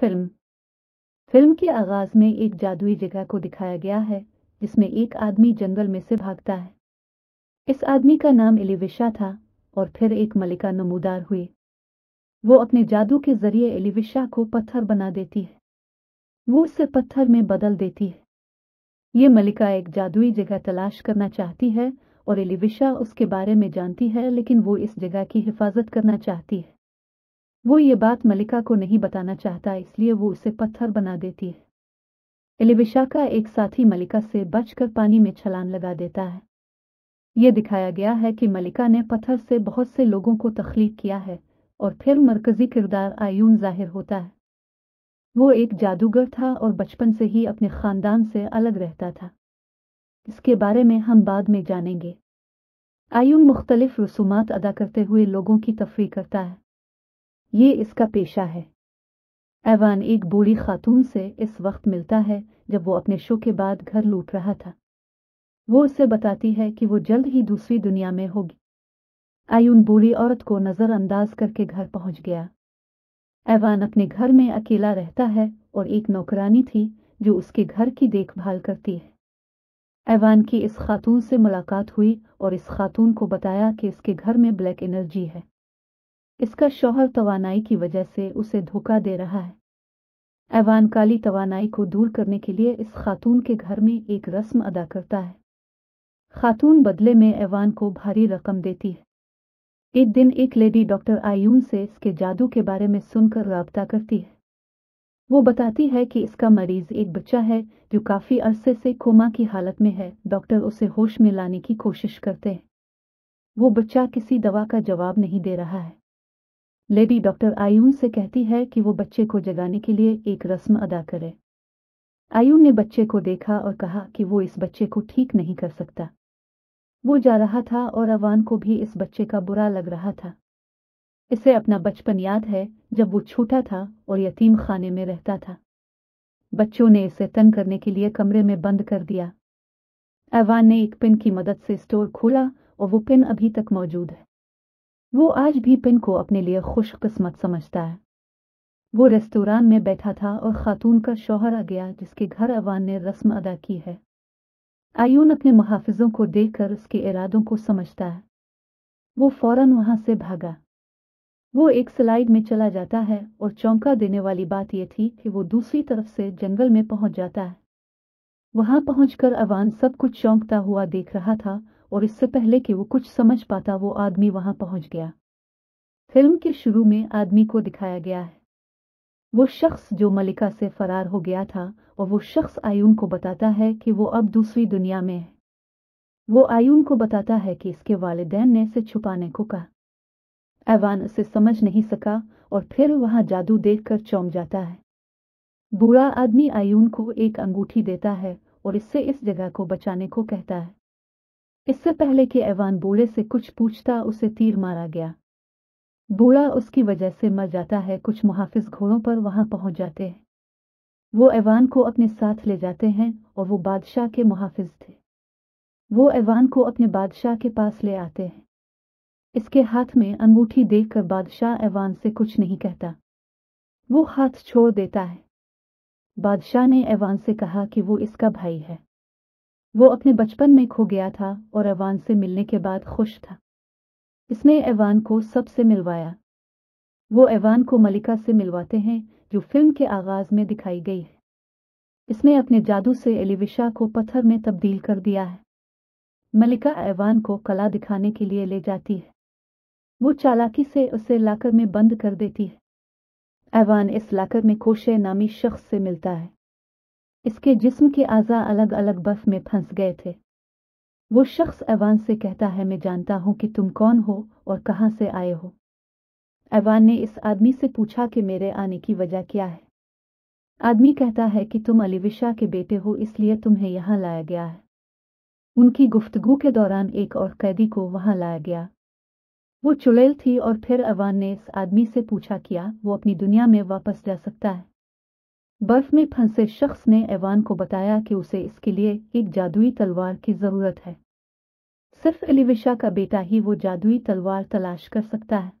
film film के आगाज में एक जादुई जगह को दिखाया गया है जिसमें एक आदमी जंगल में से भागता है इस आदमी का नाम एलिविशा था और फिर एक मलिका नमूदार हुई वो अपने जादू के जरिए एलिविशा को पत्थर बना देती है वो उसे पत्थर में बदल देती है ये मलिका एक जादुई जगह तलाश करना चाहती है और एलिविशा उसके बारे में जानती है लेकिन वो इस जगह की हिफाजत करना चाहती है वो ये बात मलिका को नहीं बताना चाहता इसलिए वो उसे पत्थर बना देती है एलिविशा का एक साथी मलिका से बचकर पानी में छलान लगा देता है ये दिखाया गया है कि मलिका ने पत्थर से बहुत से लोगों को तख्लीक किया है और फिर मरकजी किरदार आयून जाहिर होता है वो एक जादूगर था और बचपन से ही अपने खानदान से अलग रहता था इसके बारे में हम बाद में जानेंगे आयून मुख्तलिफ रसूमात अदा करते हुए लोगों की तफरी करता है ये इसका पेशा है एवान एक बूढ़ी खातून से इस वक्त मिलता है जब वो अपने शो के बाद घर लूट रहा था वो उससे बताती है कि वो जल्द ही दूसरी दुनिया में होगी आयुन बूढ़ी औरत को नज़रअंदाज करके घर पहुंच गया एवान अपने घर में अकेला रहता है और एक नौकरानी थी जो उसके घर की देखभाल करती है ऐवान की इस खातून से मुलाकात हुई और इस खातून को बताया कि इसके घर में ब्लैक एनर्जी है इसका शौहर तोानाई की वजह से उसे धोखा दे रहा है ऐवान काली तोानाई को दूर करने के लिए इस खातून के घर में एक रस्म अदा करता है खातून बदले में ऐवान को भारी रकम देती है एक दिन एक लेडी डॉक्टर आयून से इसके जादू के बारे में सुनकर रबता करती है वो बताती है कि इसका मरीज एक बच्चा है जो काफी अरसे से कोमा की हालत में है डॉक्टर उसे होश में लाने की कोशिश करते हैं वो बच्चा किसी दवा का जवाब नहीं दे रहा है लेडी डॉक्टर आयून से कहती है कि वो बच्चे को जगाने के लिए एक रस्म अदा करे आयून ने बच्चे को देखा और कहा कि वो इस बच्चे को ठीक नहीं कर सकता वो जा रहा था और अवान को भी इस बच्चे का बुरा लग रहा था इसे अपना बचपन याद है जब वो छोटा था और यतीम खाने में रहता था बच्चों ने इसे तंग करने के लिए कमरे में बंद कर दिया अवान ने एक पिन की मदद से स्टोर खोला और वो पिन अभी तक मौजूद है वो आज भी पिन को अपने लिए खुशकस्मत समझता है वो रेस्तोरान में बैठा था और खातून का शौहर आ गया जिसके घर अवान ने रस्म अदा की है आयून अपने मुहाफिजों को देखकर उसके इरादों को समझता है वो फौरन वहां से भागा वो एक स्लाइड में चला जाता है और चौंका देने वाली बात यह थी कि वो दूसरी तरफ से जंगल में पहुंच जाता है वहां पहुंचकर अवान सब कुछ चौंकता हुआ देख रहा था और इससे पहले कि वो कुछ समझ पाता वो आदमी वहां पहुंच गया फिल्म के शुरू में आदमी को दिखाया गया है वो शख्स जो मलिका से फरार हो गया था और वो शख्स आयुन को बताता है कि वो अब दूसरी दुनिया में है वो आयुन को बताता है कि इसके वालदेन ने इसे छुपाने को कहा ऐवान उसे समझ नहीं सका और फिर वहां जादू देखकर चौंक जाता है बुरा आदमी आयून को एक अंगूठी देता है और इससे इस जगह को बचाने को कहता है इससे पहले कि एवान बूढ़े से कुछ पूछता उसे तीर मारा गया बूढ़ा उसकी वजह से मर जाता है कुछ मुहाफिज घोड़ों पर वहां पहुंच जाते हैं वो ऐवान को अपने साथ ले जाते हैं और वो बादशाह के मुहाफिज थे वो ऐवान को अपने बादशाह के पास ले आते हैं इसके हाथ में अंगूठी देखकर बादशाह एवान से कुछ नहीं कहता वो हाथ छोड़ देता है बादशाह ने ऐवान से कहा कि वो इसका भाई है वो अपने बचपन में खो गया था और एवान से मिलने के बाद खुश था इसने एवान को सबसे मिलवाया वो एवान को मलिका से मिलवाते हैं जो फिल्म के आगाज में दिखाई गई है इसने अपने जादू से एलिविशा को पत्थर में तब्दील कर दिया है मलिका एवान को कला दिखाने के लिए ले जाती है वो चालाकी से उसे लाकर में बंद कर देती है एवान इस लाकर में कोशे नामी शख्स से मिलता है इसके जिस्म के आज़ा अलग अलग बफ में फंस गए थे वो शख्स ऐवान से कहता है मैं जानता हूं कि तुम कौन हो और कहां से आए हो ऐवान ने इस आदमी से पूछा कि मेरे आने की वजह क्या है आदमी कहता है कि तुम अलीविशा के बेटे हो इसलिए तुम्हें यहां लाया गया है उनकी गुफ्तगु के दौरान एक और कैदी को वहां लाया गया वो चुड़ैल थी और फिर अवान ने इस आदमी से पूछा किया वो अपनी दुनिया में वापस जा सकता है बर्फ में फंसे शख्स ने ऐवान को बताया कि उसे इसके लिए एक जादुई तलवार की जरूरत है सिर्फ एलिविशा का बेटा ही वो जादुई तलवार तलाश कर सकता है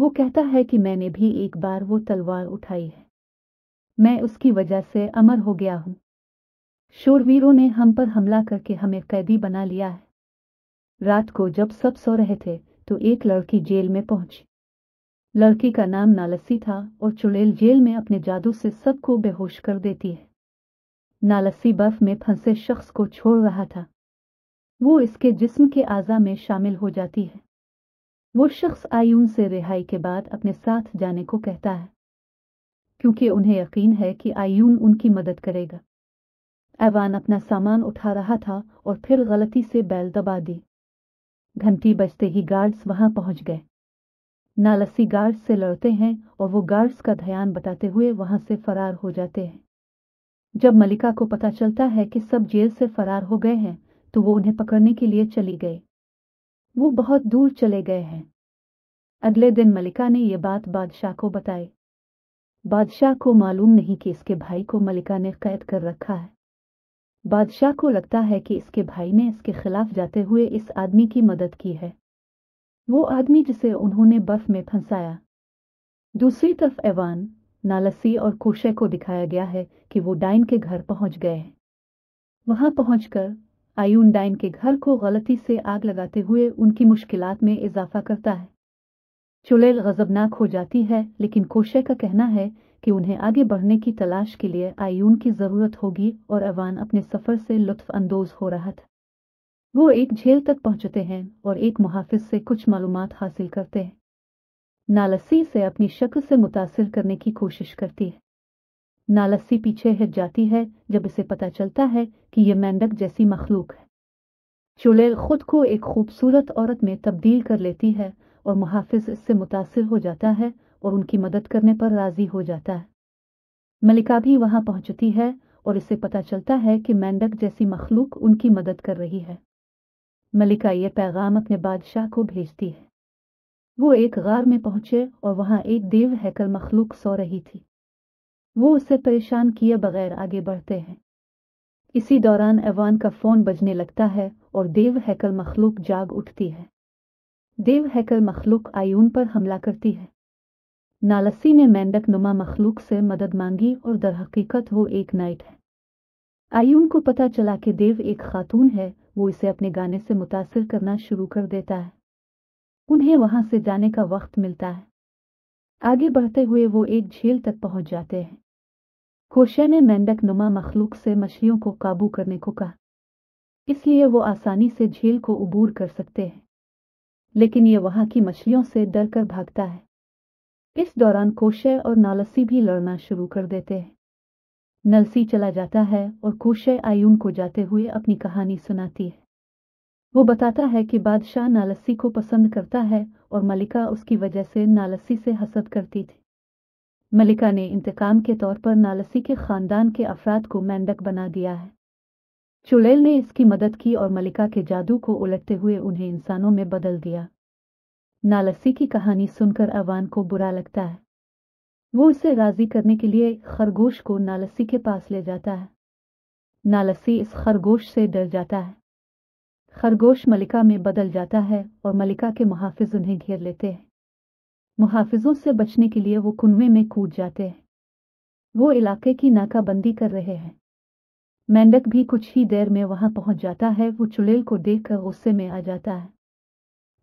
वो कहता है कि मैंने भी एक बार वो तलवार उठाई है मैं उसकी वजह से अमर हो गया हूं शोरवीरों ने हम पर हमला करके हमें कैदी बना लिया है रात को जब सब सो रहे थे तो एक लड़की जेल में पहुंची लड़की का नाम नालसी था और चुड़ैल जेल में अपने जादू से सबको बेहोश कर देती है नालसी बर्फ में फंसे शख्स को छोड़ रहा था वो इसके जिस्म के आजा में शामिल हो जाती है वो शख्स आयून से रिहाई के बाद अपने साथ जाने को कहता है क्योंकि उन्हें यकीन है कि आयून उनकी मदद करेगा ऐवान अपना सामान उठा रहा था और फिर गलती से बैल दबा दी घंटी बजते ही गार्ड्स वहां पहुंच गए नालसी गार्ड्स से लड़ते हैं और वो गार्ड्स का ध्यान बताते हुए वहां से फरार हो जाते हैं जब मलिका को पता चलता है कि सब जेल से फरार हो गए हैं तो वो उन्हें पकड़ने के लिए चली गई वो बहुत दूर चले गए हैं अगले दिन मलिका ने ये बात बादशाह को बताई बादशाह को मालूम नहीं कि इसके भाई को मलिका ने कैद कर रखा है बादशाह को लगता है कि इसके भाई ने इसके खिलाफ जाते हुए इस आदमी की मदद की है वो आदमी जिसे उन्होंने बस में फंसाया दूसरी तरफ एवान नालसी और कोशे को दिखाया गया है कि वो डाइन के घर पहुंच गए हैं वहां पहुंचकर आयुन डाइन के घर को गलती से आग लगाते हुए उनकी मुश्किलात में इजाफा करता है चुलेल गजबनाक हो जाती है लेकिन कोशे का कहना है कि उन्हें आगे बढ़ने की तलाश के लिए आयुन की जरूरत होगी और अवान अपने सफर से लुत्फानंदोज हो रहा था वो एक झेल तक पहुंचते हैं और एक मुहाफिज से कुछ मालूम हासिल करते हैं नालसी से अपनी शक्ल से मुतासर करने की कोशिश करती है नालसी पीछे हट जाती है जब इसे पता चलता है कि यह मेंढक जैसी मखलूक है चुलेल खुद को एक खूबसूरत औरत में तब्दील कर लेती है और मुहाफिज इससे मुतासर हो जाता है और उनकी मदद करने पर राजी हो जाता है मलिका भी वहां पहुंचती है और इसे पता चलता है कि मेंढक जैसी मखलूक उनकी मदद कर रही है मलिका ये पैगाम अपने बादशाह को भेजती है वो एक गार में पहुंचे और वहां एक देव हैकल मखलूक सो रही थी वो उसे परेशान किए बगैर आगे बढ़ते हैं इसी दौरान एवान का फोन बजने लगता है और देव हैकल मखलूक जाग उठती है देव हैकल मखलूक आयून पर हमला करती है नालसी ने मेंढक नुमा मखलूक से मदद मांगी और दरहकीकत वो एक नाइट है आयुन को पता चला कि देव एक खातून है वो इसे अपने गाने से मुतासर करना शुरू कर देता है उन्हें वहां से जाने का वक्त मिलता है आगे बढ़ते हुए वो एक झील तक पहुंच जाते हैं कोशा ने मेंढक नुमा मखलूक से मछलियों को काबू करने को कहा इसलिए वो आसानी से झील को उबूर कर सकते हैं लेकिन ये वहां की मछलियों से डर कर भागता है इस दौरान कोशे और नालसी भी लड़ना शुरू कर देते हैं नलसी चला जाता है और कोशे आयुन को जाते हुए अपनी कहानी सुनाती है वो बताता है कि बादशाह नालसी को पसंद करता है और मलिका उसकी वजह से नालसी से हसद करती थी मलिका ने इंतकाम के तौर पर नालसी के खानदान के अफराद को मेंढक बना दिया है चुड़ैल ने इसकी मदद की और मलिका के जादू को उलटते हुए उन्हें इंसानों में बदल दिया नालसी की कहानी सुनकर अवान को बुरा लगता है वो उसे राजी करने के लिए खरगोश को नालसी के पास ले जाता है नालसी इस खरगोश से डर जाता है खरगोश मलिका में बदल जाता है और मलिका के मुहाफिज उन्हें घेर लेते हैं मुहाफिजों से बचने के लिए वो कुनवे में कूद जाते हैं वो इलाके की नाकाबंदी कर रहे हैं मेंढक भी कुछ ही देर में वहां पहुंच जाता है वो चुड़ैल को देखकर गुस्से में आ जाता है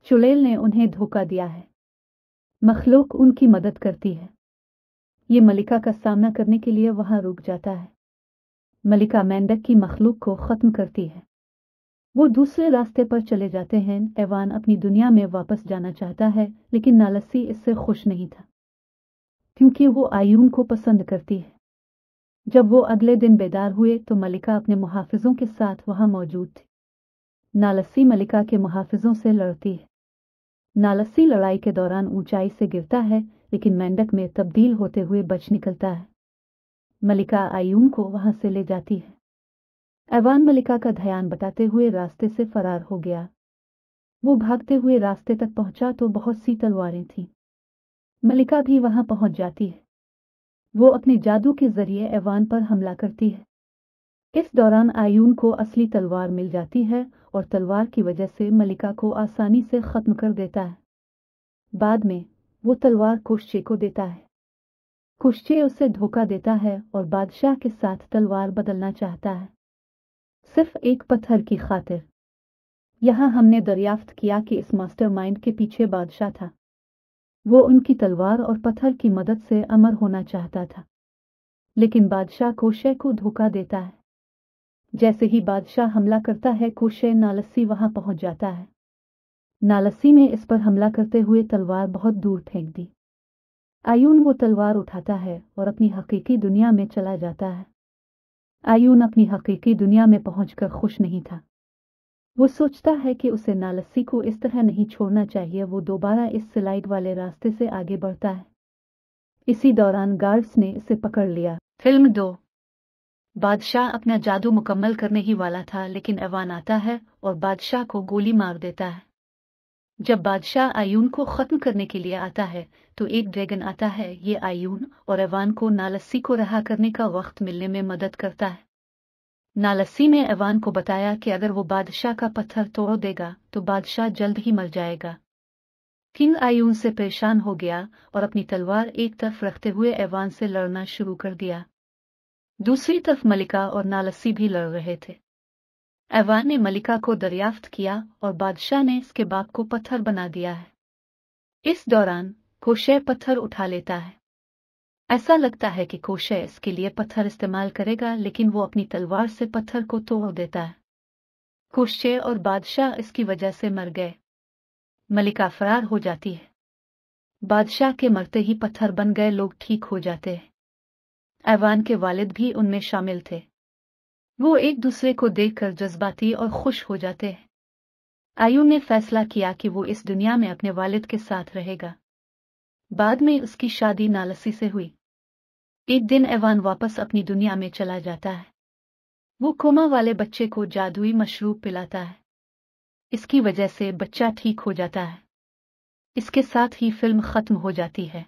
चुड़ैल ने उन्हें धोखा दिया है मखलूक उनकी मदद करती है ये मलिका का सामना करने के लिए वहां रुक जाता है मलिका मेंढक की मखलूक को खत्म करती है वो दूसरे रास्ते पर चले जाते हैं ऐवान अपनी दुनिया में वापस जाना चाहता है लेकिन नालसी इससे खुश नहीं था क्योंकि वो आयूम को पसंद करती है जब वो अगले दिन बेदार हुए तो मलिका अपने मुहाफिजों के साथ वहां मौजूद थी नालसी मलिका के मुहाफिजों से लड़ती है नालसी लड़ाई के दौरान ऊंचाई से गिरता है लेकिन मेंढक में तब्दील होते हुए बच निकलता है मलिका आयूम को वहां से ले जाती है ऐवान मलिका का ध्यान बताते हुए रास्ते से फरार हो गया वो भागते हुए रास्ते तक पहुंचा तो बहुत सी तलवारें थीं मलिका भी वहां पहुंच जाती है वो अपने जादू के जरिए ऐवान पर हमला करती है इस दौरान आयून को असली तलवार मिल जाती है और तलवार की वजह से मलिका को आसानी से खत्म कर देता है बाद में वो तलवार कुश्चे को देता है कुश्चे उसे धोखा देता है और बादशाह के साथ तलवार बदलना चाहता है सिर्फ एक पत्थर की खातिर यहां हमने दरियाफ्त किया कि इस मास्टरमाइंड के पीछे बादशाह था वो उनकी तलवार और पत्थर की मदद से अमर होना चाहता था लेकिन बादशाह कोशे को धोखा देता है जैसे ही बादशाह हमला करता है कोशे नालसी वहां पहुंच जाता है नालसी ने इस पर हमला करते हुए तलवार बहुत दूर फेंक दी आयून वो तलवार उठाता है और अपनी हकीकी दुनिया में चला जाता है आयून अपनी हकीकी दुनिया में पहुंचकर खुश नहीं था वो सोचता है कि उसे नालसी को इस तरह नहीं छोड़ना चाहिए वो दोबारा इस स्लाइड वाले रास्ते से आगे बढ़ता है इसी दौरान गार्ड्स ने इसे पकड़ लिया फिल्म दो बादशाह अपना जादू मुकम्मल करने ही वाला था लेकिन एवान आता है और बादशाह को गोली मार देता है जब बादशाह आयून को ख़त्म करने के लिए आता है तो एक ड्रैगन आता है ये आयून और एवान को नालस्सी को रहा करने का वक्त मिलने में मदद करता है नालस्सी ने एवान को बताया कि अगर वो बादशाह का पत्थर तोड़ देगा तो बादशाह जल्द ही मर जाएगा किंग आयून से परेशान हो गया और अपनी तलवार एक तरफ रखते हुए एवान से लड़ना शुरू कर दिया दूसरी तरफ मलिका और नालस्सी भी लड़ रहे थे ऐवान ने मलिका को दरियाफ्त किया और बादशाह ने इसके बाप को पत्थर बना दिया है इस दौरान कोशे पत्थर उठा लेता है ऐसा लगता है कि कोशे इसके लिए पत्थर इस्तेमाल करेगा लेकिन वो अपनी तलवार से पत्थर को तोड़ देता है कोशे और बादशाह इसकी वजह से मर गए मलिका फरार हो जाती है बादशाह के मरते ही पत्थर बन गए लोग ठीक हो जाते हैं ऐवान के वालिद भी उनमें शामिल थे वो एक दूसरे को देखकर जज्बाती और खुश हो जाते हैं आयु ने फैसला किया कि वो इस दुनिया में अपने वालिद के साथ रहेगा बाद में उसकी शादी नालसी से हुई एक दिन एवान वापस अपनी दुनिया में चला जाता है वो कोमा वाले बच्चे को जादुई मशरूब पिलाता है इसकी वजह से बच्चा ठीक हो जाता है इसके साथ ही फिल्म खत्म हो जाती है